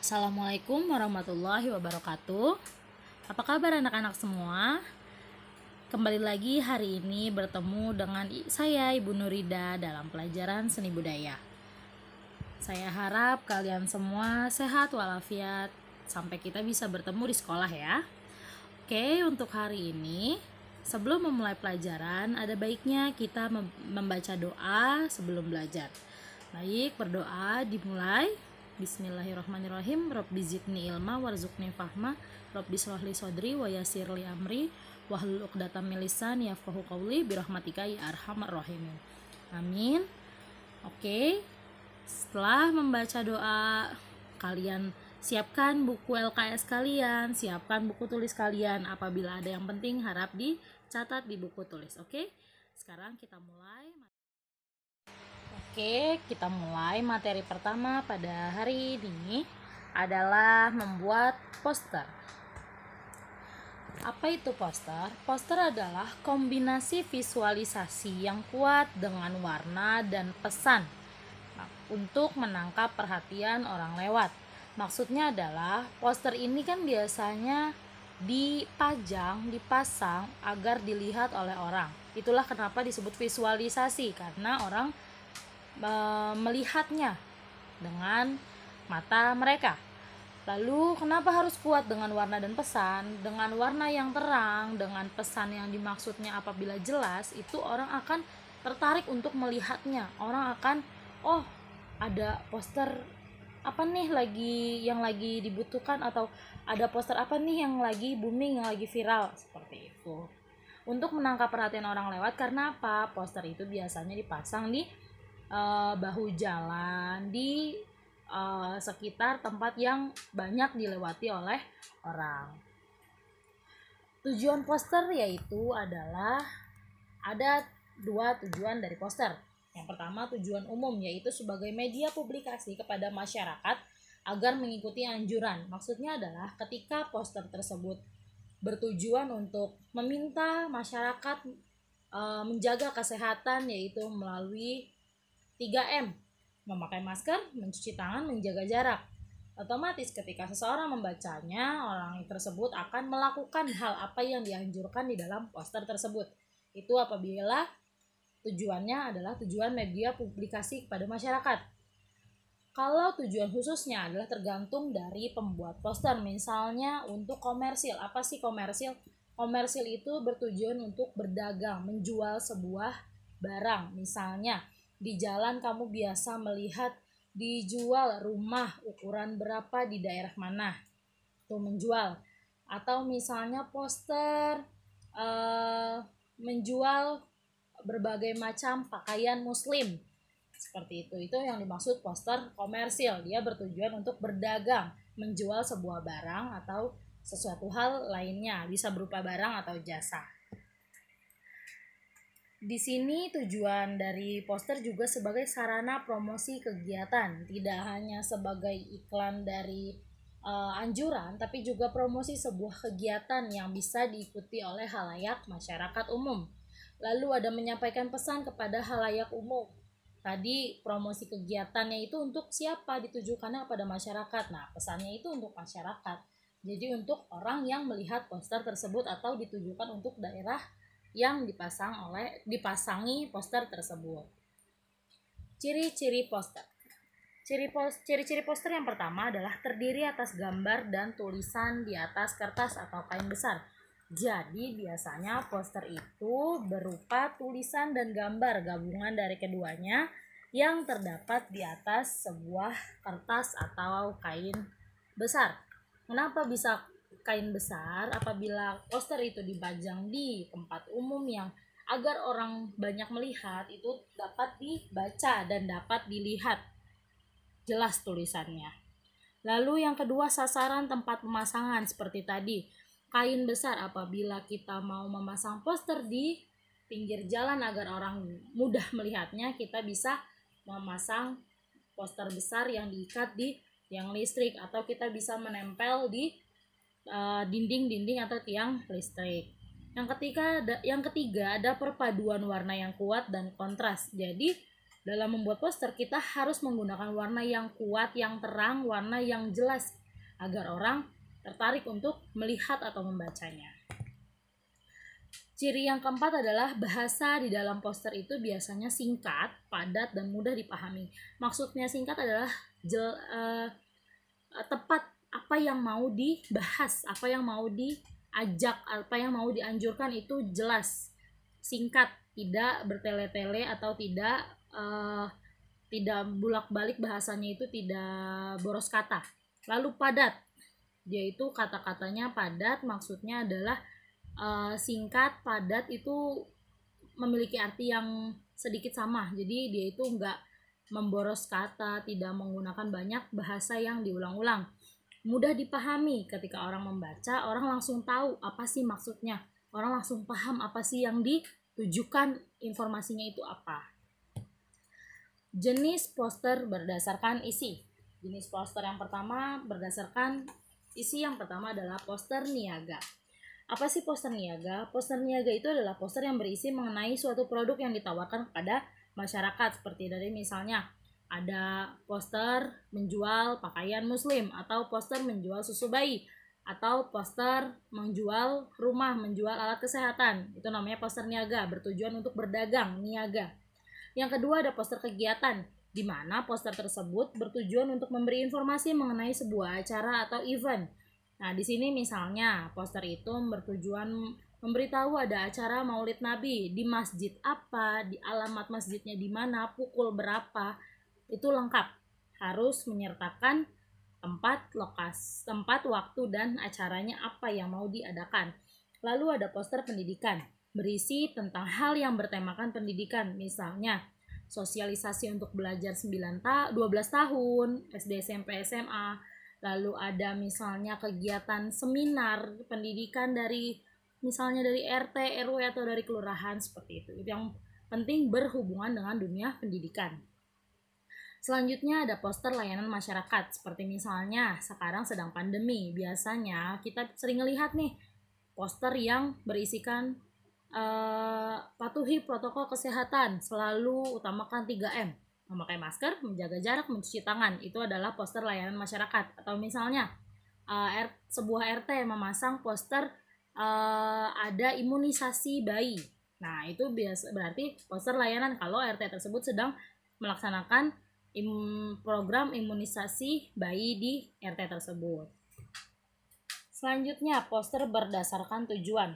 Assalamualaikum warahmatullahi wabarakatuh. Apa kabar anak-anak semua? Kembali lagi hari ini bertemu dengan saya Ibu Nurida dalam pelajaran seni budaya. Saya harap kalian semua sehat walafiat sampai kita bisa bertemu di sekolah ya. Oke, untuk hari ini sebelum memulai pelajaran ada baiknya kita membaca doa sebelum belajar. Baik, berdoa dimulai. Bismillahirrahmanirrahim. Rabbi zidni ilma warzuqni fahma. Rabbi shrohli sodri wa yasirli amri. Wahlul uqdatam milisan yafqahu qawli birahmatika ya arhamar rahimin. Amin. Oke. Setelah membaca doa, kalian siapkan buku LKS kalian, siapkan buku tulis kalian. Apabila ada yang penting harap dicatat di buku tulis, oke? Sekarang kita mulai. Oke, kita mulai materi pertama pada hari ini adalah membuat poster. Apa itu poster? Poster adalah kombinasi visualisasi yang kuat dengan warna dan pesan nah, untuk menangkap perhatian orang lewat. Maksudnya adalah poster ini kan biasanya dipajang, dipasang agar dilihat oleh orang. Itulah kenapa disebut visualisasi karena orang melihatnya dengan mata mereka. Lalu kenapa harus kuat dengan warna dan pesan? Dengan warna yang terang, dengan pesan yang dimaksudnya apabila jelas, itu orang akan tertarik untuk melihatnya. Orang akan, oh ada poster apa nih lagi yang lagi dibutuhkan atau ada poster apa nih yang lagi booming yang lagi viral seperti itu untuk menangkap perhatian orang lewat karena apa poster itu biasanya dipasang di uh, bahu jalan di uh, sekitar tempat yang banyak dilewati oleh orang. Tujuan poster yaitu adalah ada dua tujuan dari poster. Yang pertama tujuan umum yaitu sebagai media publikasi kepada masyarakat agar mengikuti anjuran. Maksudnya adalah ketika poster tersebut bertujuan untuk meminta masyarakat e, menjaga kesehatan yaitu melalui 3M, memakai masker, mencuci tangan, menjaga jarak. Otomatis ketika seseorang membacanya, orang tersebut akan melakukan hal apa yang dianjurkan di dalam poster tersebut. Itu apabila tujuannya adalah tujuan media publikasi kepada masyarakat. Kalau tujuan khususnya adalah tergantung dari pembuat poster, misalnya untuk komersil. Apa sih komersil? Komersil itu bertujuan untuk berdagang, menjual sebuah barang. Misalnya, di jalan kamu biasa melihat dijual rumah ukuran berapa di daerah mana. Tuh menjual. Atau misalnya poster uh, menjual berbagai macam pakaian muslim. Seperti itu. Itu yang dimaksud poster komersil. Dia bertujuan untuk berdagang, menjual sebuah barang atau sesuatu hal lainnya, bisa berupa barang atau jasa. Di sini tujuan dari poster juga sebagai sarana promosi kegiatan, tidak hanya sebagai iklan dari uh, anjuran, tapi juga promosi sebuah kegiatan yang bisa diikuti oleh halayak masyarakat umum. Lalu ada menyampaikan pesan kepada halayak umum. Tadi promosi kegiatannya itu untuk siapa ditujukan kepada masyarakat. Nah, pesannya itu untuk masyarakat. Jadi untuk orang yang melihat poster tersebut atau ditujukan untuk daerah yang dipasang oleh dipasangi poster tersebut. Ciri-ciri poster. Ciri ciri-ciri poster yang pertama adalah terdiri atas gambar dan tulisan di atas kertas atau kain besar. Jadi biasanya poster itu berupa tulisan dan gambar gabungan dari keduanya yang terdapat di atas sebuah kertas atau kain besar. Kenapa bisa kain besar apabila poster itu dibajang di tempat umum yang agar orang banyak melihat itu dapat dibaca dan dapat dilihat jelas tulisannya. Lalu yang kedua sasaran tempat pemasangan seperti tadi. Kain besar apabila kita mau memasang poster di pinggir jalan agar orang mudah melihatnya, kita bisa memasang poster besar yang diikat di yang listrik atau kita bisa menempel di Eh, dinding-dinding uh, atau tiang listrik. Yang ketiga ada, yang ketiga ada perpaduan warna yang kuat dan kontras. Jadi dalam membuat poster kita harus menggunakan warna yang kuat, yang terang, warna yang jelas agar orang tertarik untuk melihat atau membacanya. Ciri yang keempat adalah bahasa di dalam poster itu biasanya singkat, padat, dan mudah dipahami. Maksudnya singkat adalah jel, uh, tepat apa yang mau dibahas, apa yang mau diajak, apa yang mau dianjurkan itu jelas, singkat, tidak bertele-tele atau tidak uh, tidak bulak-balik bahasanya itu tidak boros kata. Lalu padat, yaitu kata-katanya padat, maksudnya adalah uh, singkat, padat itu memiliki arti yang sedikit sama. Jadi dia itu enggak memboros kata, tidak menggunakan banyak bahasa yang diulang-ulang mudah dipahami ketika orang membaca orang langsung tahu apa sih maksudnya orang langsung paham apa sih yang ditujukan informasinya itu apa jenis poster berdasarkan isi jenis poster yang pertama berdasarkan isi yang pertama adalah poster niaga apa sih poster niaga poster niaga itu adalah poster yang berisi mengenai suatu produk yang ditawarkan kepada masyarakat seperti dari misalnya ada poster menjual pakaian muslim atau poster menjual susu bayi atau poster menjual rumah, menjual alat kesehatan. Itu namanya poster niaga, bertujuan untuk berdagang niaga. Yang kedua ada poster kegiatan, di mana poster tersebut bertujuan untuk memberi informasi mengenai sebuah acara atau event. Nah, di sini misalnya poster itu bertujuan memberitahu ada acara Maulid Nabi di masjid apa, di alamat masjidnya di mana, pukul berapa, itu lengkap harus menyertakan tempat lokas tempat waktu dan acaranya apa yang mau diadakan lalu ada poster pendidikan berisi tentang hal yang bertemakan pendidikan misalnya sosialisasi untuk belajar 9 ta 12 tahun SD SMP SMA lalu ada misalnya kegiatan seminar pendidikan dari misalnya dari RT RW atau dari kelurahan seperti itu itu yang penting berhubungan dengan dunia pendidikan Selanjutnya ada poster layanan masyarakat, seperti misalnya sekarang sedang pandemi. Biasanya kita sering lihat nih poster yang berisikan uh, patuhi protokol kesehatan, selalu utamakan 3M, memakai masker, menjaga jarak, mencuci tangan. Itu adalah poster layanan masyarakat. Atau misalnya uh, R, sebuah RT memasang poster uh, ada imunisasi bayi. Nah, itu biasa berarti poster layanan kalau RT tersebut sedang melaksanakan im program imunisasi bayi di RT tersebut. Selanjutnya, poster berdasarkan tujuan.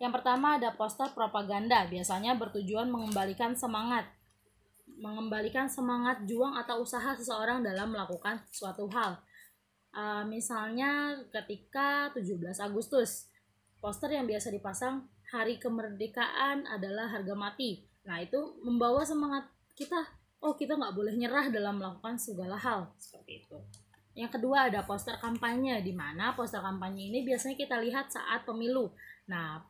Yang pertama ada poster propaganda, biasanya bertujuan mengembalikan semangat. Mengembalikan semangat juang atau usaha seseorang dalam melakukan suatu hal. Uh, misalnya ketika 17 Agustus, poster yang biasa dipasang hari kemerdekaan adalah harga mati. Nah, itu membawa semangat kita oh kita nggak boleh nyerah dalam melakukan segala hal seperti itu. Yang kedua ada poster kampanye, di mana poster kampanye ini biasanya kita lihat saat pemilu. Nah,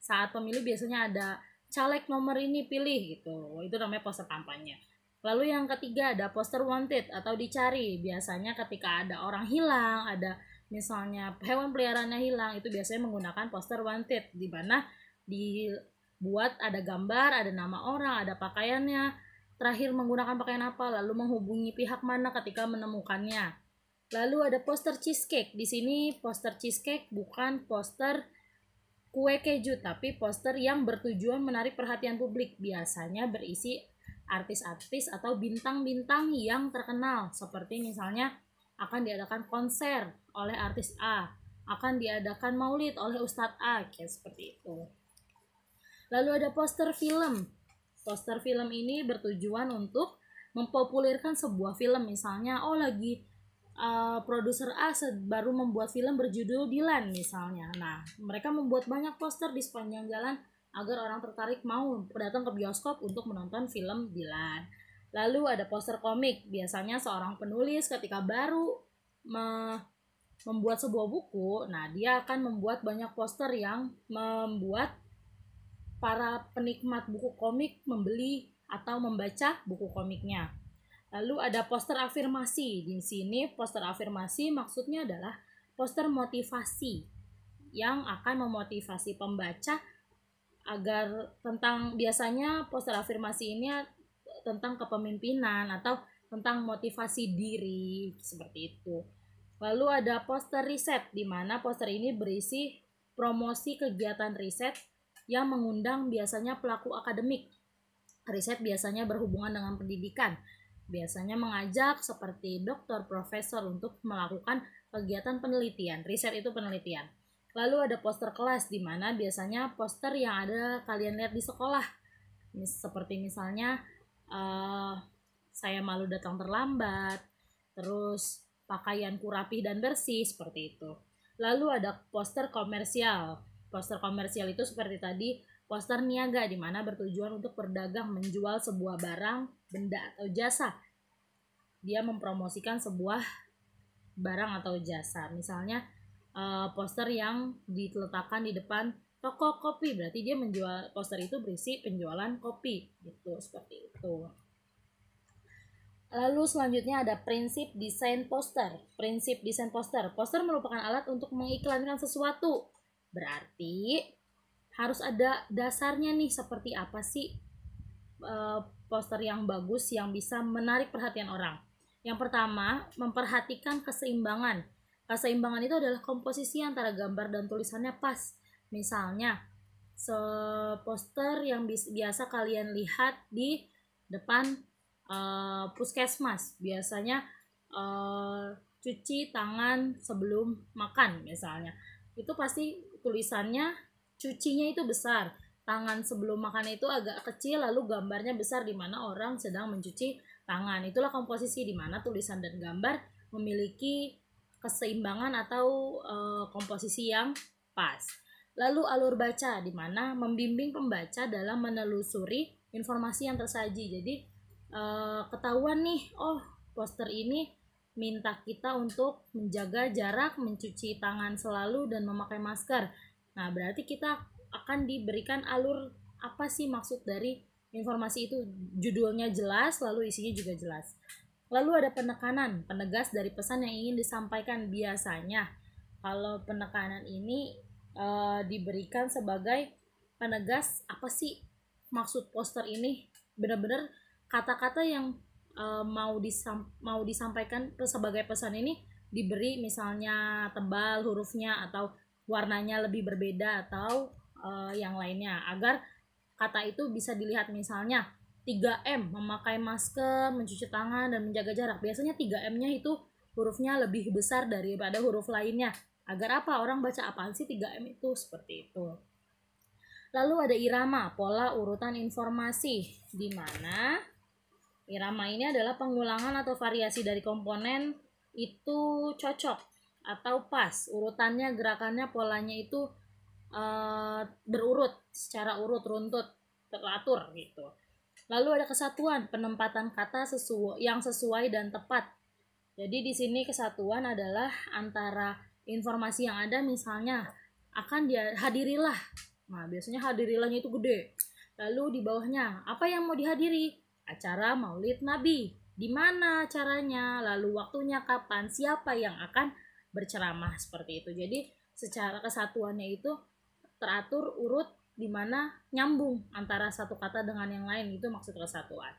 saat pemilu biasanya ada caleg nomor ini pilih gitu, itu namanya poster kampanye. Lalu yang ketiga ada poster wanted atau dicari. Biasanya ketika ada orang hilang, ada misalnya hewan peliharaannya hilang, itu biasanya menggunakan poster wanted di mana dibuat ada gambar, ada nama orang, ada pakaiannya, Terakhir menggunakan pakaian apa? Lalu menghubungi pihak mana ketika menemukannya? Lalu ada poster cheesecake. Di sini poster cheesecake bukan poster kue keju, tapi poster yang bertujuan menarik perhatian publik. Biasanya berisi artis-artis atau bintang-bintang yang terkenal. Seperti misalnya akan diadakan konser oleh artis A, akan diadakan maulid oleh Ustadz A, kayak seperti itu. Lalu ada poster film Poster film ini bertujuan untuk mempopulerkan sebuah film misalnya oh lagi uh, produser A baru membuat film berjudul Dilan misalnya. Nah, mereka membuat banyak poster di sepanjang jalan agar orang tertarik mau datang ke bioskop untuk menonton film Dilan. Lalu ada poster komik. Biasanya seorang penulis ketika baru me membuat sebuah buku, nah dia akan membuat banyak poster yang membuat para penikmat buku komik membeli atau membaca buku komiknya. Lalu ada poster afirmasi. Di sini poster afirmasi maksudnya adalah poster motivasi yang akan memotivasi pembaca agar tentang biasanya poster afirmasi ini tentang kepemimpinan atau tentang motivasi diri seperti itu. Lalu ada poster riset di mana poster ini berisi promosi kegiatan riset yang mengundang biasanya pelaku akademik. Riset biasanya berhubungan dengan pendidikan, biasanya mengajak seperti dokter, profesor untuk melakukan kegiatan penelitian. Riset itu penelitian. Lalu ada poster kelas di mana biasanya poster yang ada kalian lihat di sekolah. Seperti misalnya uh, saya malu datang terlambat, terus pakaian kurapi dan bersih seperti itu. Lalu ada poster komersial Poster komersial itu seperti tadi poster niaga di mana bertujuan untuk berdagang menjual sebuah barang, benda atau jasa. Dia mempromosikan sebuah barang atau jasa. Misalnya eh, poster yang diletakkan di depan toko kopi berarti dia menjual poster itu berisi penjualan kopi gitu seperti itu. Lalu selanjutnya ada prinsip desain poster. Prinsip desain poster. Poster merupakan alat untuk mengiklankan sesuatu Berarti harus ada dasarnya nih seperti apa sih eh, poster yang bagus yang bisa menarik perhatian orang. Yang pertama, memperhatikan keseimbangan. Keseimbangan itu adalah komposisi antara gambar dan tulisannya pas. Misalnya, poster yang biasa kalian lihat di depan uh, puskesmas. Biasanya uh, cuci tangan sebelum makan misalnya itu pasti tulisannya cucinya itu besar tangan sebelum makan itu agak kecil lalu gambarnya besar di mana orang sedang mencuci tangan itulah komposisi di mana tulisan dan gambar memiliki keseimbangan atau e, komposisi yang pas lalu alur baca di mana membimbing pembaca dalam menelusuri informasi yang tersaji jadi e, ketahuan nih oh poster ini minta kita untuk menjaga jarak, mencuci tangan selalu dan memakai masker. Nah, berarti kita akan diberikan alur apa sih maksud dari informasi itu? Judulnya jelas, lalu isinya juga jelas. Lalu ada penekanan, penegas dari pesan yang ingin disampaikan biasanya. Kalau penekanan ini e, diberikan sebagai penegas apa sih maksud poster ini? Benar-benar kata-kata yang uh, mau disam mau disampaikan sebagai pesan ini diberi misalnya tebal hurufnya atau warnanya lebih berbeda atau uh, yang lainnya agar kata itu bisa dilihat misalnya 3M memakai masker, mencuci tangan dan menjaga jarak. Biasanya 3M-nya itu hurufnya lebih besar daripada huruf lainnya. Agar apa? Orang baca apaan sih 3M itu seperti itu. Lalu ada irama, pola urutan informasi di mana Irama ini adalah pengulangan atau variasi dari komponen itu cocok atau pas. Urutannya, gerakannya, polanya itu uh, berurut secara urut runtut teratur gitu. Lalu ada kesatuan penempatan kata sesuai yang sesuai dan tepat. Jadi di sini kesatuan adalah antara informasi yang ada misalnya akan dia hadirilah. Nah, biasanya hadirilahnya itu gede. Lalu di bawahnya apa yang mau dihadiri? acara Maulid Nabi. Di mana caranya, lalu waktunya kapan, siapa yang akan berceramah seperti itu. Jadi secara kesatuannya itu teratur urut di mana nyambung antara satu kata dengan yang lain itu maksud kesatuan.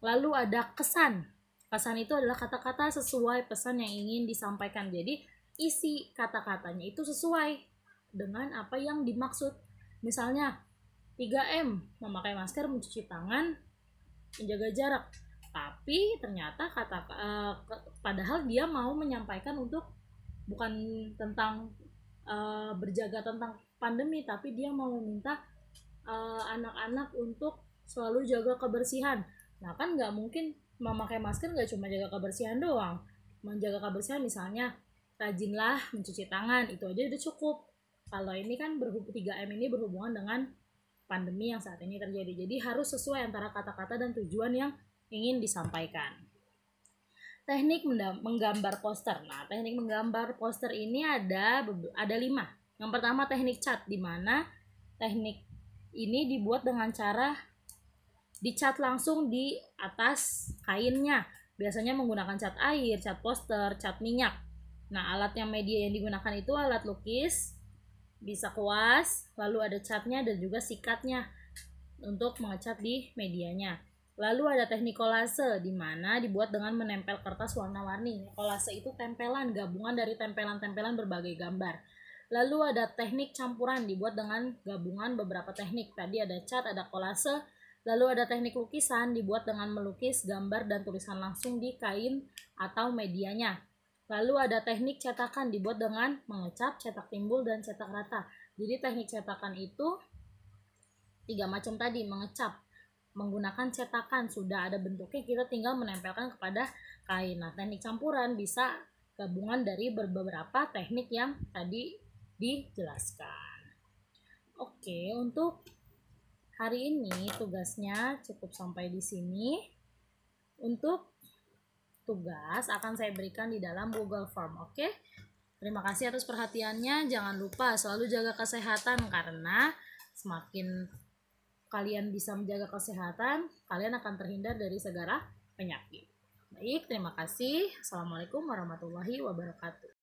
Lalu ada kesan. Kesan itu adalah kata-kata sesuai pesan yang ingin disampaikan. Jadi isi kata-katanya itu sesuai dengan apa yang dimaksud. Misalnya 3M, memakai masker, mencuci tangan, menjaga jarak tapi ternyata kata uh, padahal dia mau menyampaikan untuk bukan tentang uh, berjaga tentang pandemi tapi dia mau meminta anak eh, anak-anak untuk selalu jaga kebersihan nah kan nggak mungkin memakai masker nggak cuma jaga kebersihan doang menjaga kebersihan misalnya rajinlah mencuci tangan itu aja udah cukup kalau ini kan berhubung 3M ini berhubungan dengan pandemi yang saat ini terjadi. Jadi harus sesuai antara kata-kata dan tujuan yang ingin disampaikan. Teknik menggambar poster. Nah, teknik menggambar poster ini ada ada lima. Yang pertama teknik cat, di mana teknik ini dibuat dengan cara dicat langsung di atas kainnya. Biasanya menggunakan cat air, cat poster, cat minyak. Nah, alat yang media yang digunakan itu alat lukis, bisa kuas, lalu ada catnya dan juga sikatnya untuk mengecat di medianya. Lalu ada teknik kolase, di mana dibuat dengan menempel kertas warna-warni. Kolase itu tempelan, gabungan dari tempelan-tempelan berbagai gambar. Lalu ada teknik campuran, dibuat dengan gabungan beberapa teknik. Tadi ada cat, ada kolase, lalu ada teknik lukisan, dibuat dengan melukis gambar dan tulisan langsung di kain atau medianya. Lalu ada teknik cetakan dibuat dengan mengecap, cetak timbul, dan cetak rata. Jadi teknik cetakan itu tiga macam tadi, mengecap, menggunakan cetakan, sudah ada bentuknya, kita tinggal menempelkan kepada kain. Nah, teknik campuran bisa gabungan dari beberapa teknik yang tadi dijelaskan. Oke, untuk hari ini tugasnya cukup sampai di sini. Untuk tugas akan saya berikan di dalam Google Form, oke? Okay? Terima kasih atas perhatiannya. Jangan lupa selalu jaga kesehatan karena semakin kalian bisa menjaga kesehatan, kalian akan terhindar dari segala penyakit. Baik, terima kasih. Assalamualaikum warahmatullahi wabarakatuh.